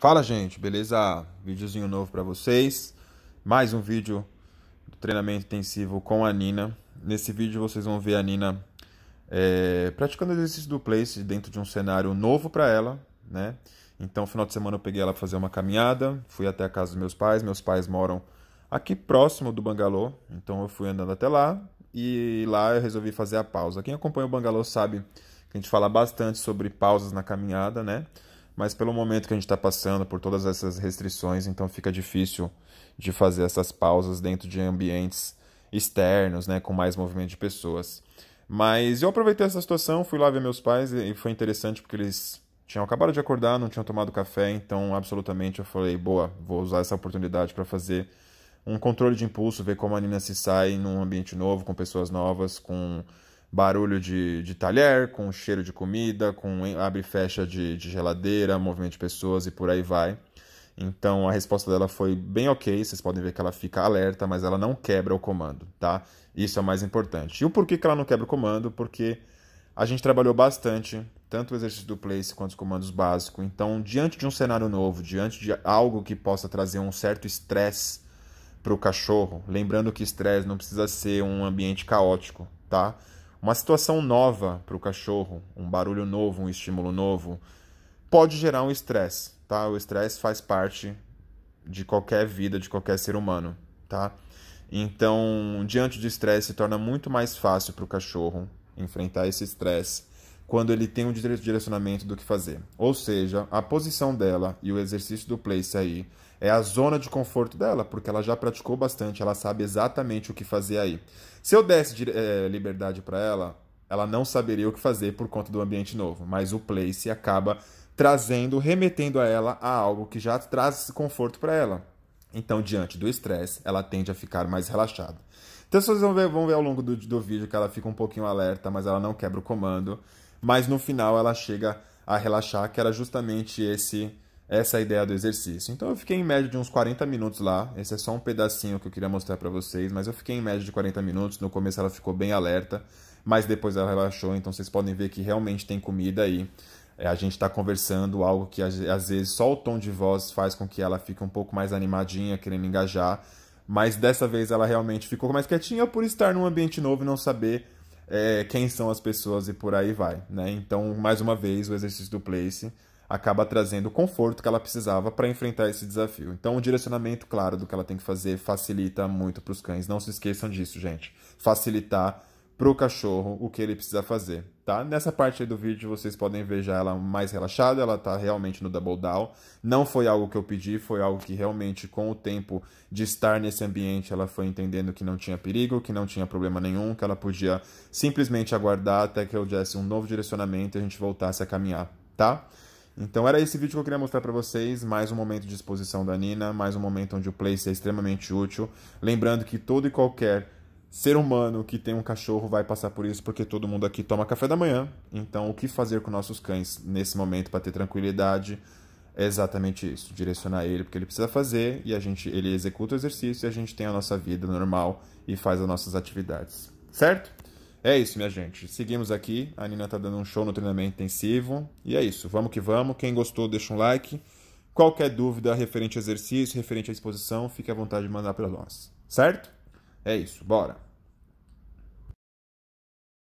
Fala gente, beleza? Vídeozinho novo para vocês. Mais um vídeo do treinamento intensivo com a Nina. Nesse vídeo vocês vão ver a Nina é, praticando exercício do place dentro de um cenário novo para ela, né? Então, final de semana eu peguei ela para fazer uma caminhada, fui até a casa dos meus pais. Meus pais moram aqui próximo do bangalô, então eu fui andando até lá e lá eu resolvi fazer a pausa. Quem acompanha o bangalô sabe que a gente fala bastante sobre pausas na caminhada, né? mas pelo momento que a gente está passando, por todas essas restrições, então fica difícil de fazer essas pausas dentro de ambientes externos, né, com mais movimento de pessoas. Mas eu aproveitei essa situação, fui lá ver meus pais e foi interessante porque eles tinham acabado de acordar, não tinham tomado café, então absolutamente eu falei, boa, vou usar essa oportunidade para fazer um controle de impulso, ver como a Nina se sai num ambiente novo, com pessoas novas, com barulho de, de talher, com cheiro de comida, com abre e fecha de, de geladeira, movimento de pessoas e por aí vai. Então a resposta dela foi bem ok, vocês podem ver que ela fica alerta, mas ela não quebra o comando, tá? Isso é o mais importante. E o porquê que ela não quebra o comando? Porque a gente trabalhou bastante, tanto o exercício do place quanto os comandos básicos. Então, diante de um cenário novo, diante de algo que possa trazer um certo estresse para o cachorro, lembrando que estresse não precisa ser um ambiente caótico, tá? uma situação nova para o cachorro, um barulho novo, um estímulo novo, pode gerar um estresse, tá? O estresse faz parte de qualquer vida, de qualquer ser humano, tá? Então, diante de estresse, se torna muito mais fácil para o cachorro enfrentar esse estresse quando ele tem um direcionamento do que fazer. Ou seja, a posição dela e o exercício do place aí é a zona de conforto dela, porque ela já praticou bastante, ela sabe exatamente o que fazer aí. Se eu desse é, liberdade para ela, ela não saberia o que fazer por conta do ambiente novo, mas o place acaba trazendo, remetendo a ela a algo que já traz conforto para ela. Então, diante do estresse, ela tende a ficar mais relaxada. Então, vocês vão ver, vão ver ao longo do, do vídeo que ela fica um pouquinho alerta, mas ela não quebra o comando mas no final ela chega a relaxar, que era justamente esse essa ideia do exercício. Então eu fiquei em média de uns 40 minutos lá. Esse é só um pedacinho que eu queria mostrar para vocês, mas eu fiquei em média de 40 minutos. No começo ela ficou bem alerta, mas depois ela relaxou, então vocês podem ver que realmente tem comida aí. É, a gente está conversando algo que às vezes só o tom de voz faz com que ela fique um pouco mais animadinha, querendo engajar. Mas dessa vez ela realmente ficou mais quietinha por estar num ambiente novo e não saber é, quem são as pessoas e por aí vai. Né? Então, mais uma vez, o exercício do place acaba trazendo o conforto que ela precisava para enfrentar esse desafio. Então, o direcionamento claro do que ela tem que fazer facilita muito para os cães. Não se esqueçam disso, gente. Facilitar para o cachorro o que ele precisa fazer, tá? Nessa parte do vídeo vocês podem ver já ela mais relaxada, ela está realmente no double down. Não foi algo que eu pedi, foi algo que realmente com o tempo de estar nesse ambiente ela foi entendendo que não tinha perigo, que não tinha problema nenhum, que ela podia simplesmente aguardar até que eu desse um novo direcionamento e a gente voltasse a caminhar, tá? Então era esse vídeo que eu queria mostrar para vocês, mais um momento de exposição da Nina, mais um momento onde o Place é extremamente útil. Lembrando que todo e qualquer ser humano que tem um cachorro vai passar por isso porque todo mundo aqui toma café da manhã. Então, o que fazer com nossos cães nesse momento para ter tranquilidade é exatamente isso, direcionar ele porque ele precisa fazer e a gente ele executa o exercício e a gente tem a nossa vida normal e faz as nossas atividades. Certo? É isso, minha gente. Seguimos aqui. A Nina tá dando um show no treinamento intensivo. E é isso. Vamos que vamos. Quem gostou, deixa um like. Qualquer dúvida referente ao exercício, referente à exposição, fique à vontade de mandar para nós. Certo? É isso, bora!